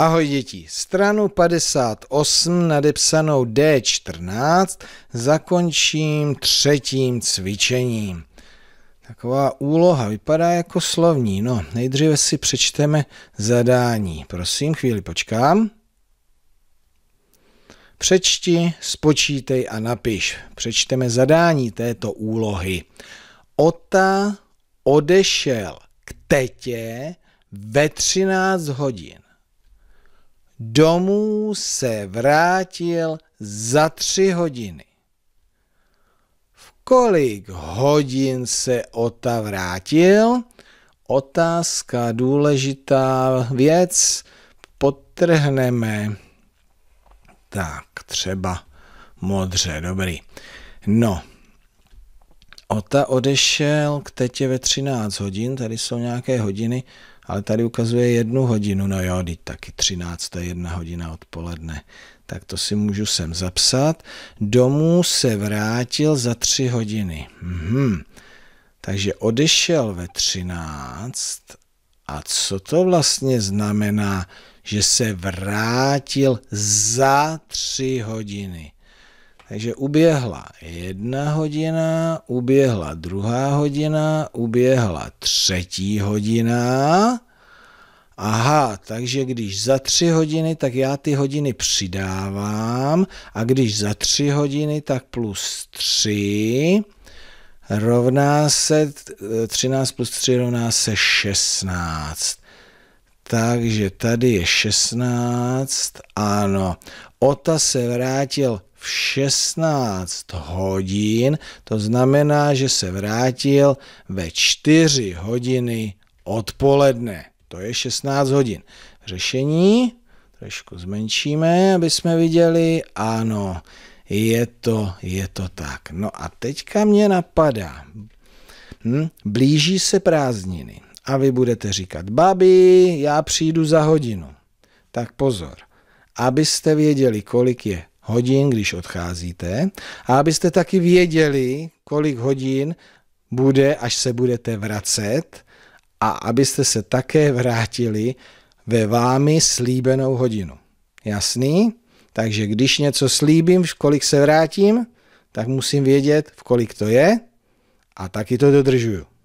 Ahoj děti, stranu 58 nadepsanou D14 zakončím třetím cvičením. Taková úloha vypadá jako slovní. No, nejdříve si přečteme zadání. Prosím, chvíli počkám. Přečti, spočítej a napiš. Přečteme zadání této úlohy. Ota odešel k tetě ve 13 hodin. Domů se vrátil za tři hodiny. V kolik hodin se Ota vrátil? Otázka, důležitá věc, potrhneme. Tak, třeba modře, dobrý. No, Ota odešel k tetě ve 13 hodin, tady jsou nějaké hodiny, ale tady ukazuje jednu hodinu, no jo, teď taky 13. jedna hodina odpoledne, tak to si můžu sem zapsat. Domů se vrátil za tři hodiny. Mhm. Takže odešel ve 13. A co to vlastně znamená, že se vrátil za tři hodiny? Takže uběhla jedna hodina, uběhla druhá hodina, uběhla třetí hodina. Aha, takže když za tři hodiny, tak já ty hodiny přidávám a když za tři hodiny, tak plus tři rovná se 13 eh, plus 3 rovná se 16. Takže tady je 16, ano. Ota se vrátil v 16 hodin, to znamená, že se vrátil ve 4 hodiny odpoledne. To je 16 hodin. Řešení trošku zmenšíme, aby jsme viděli. Ano, je to, je to tak. No a teďka mě napadá, hm, blíží se prázdniny a vy budete říkat, babi, já přijdu za hodinu. Tak pozor, abyste věděli, kolik je hodin, když odcházíte, a abyste taky věděli, kolik hodin bude, až se budete vracet a abyste se také vrátili ve vámi slíbenou hodinu. Jasný? Takže když něco slíbím, v kolik se vrátím, tak musím vědět, v kolik to je a taky to dodržuju.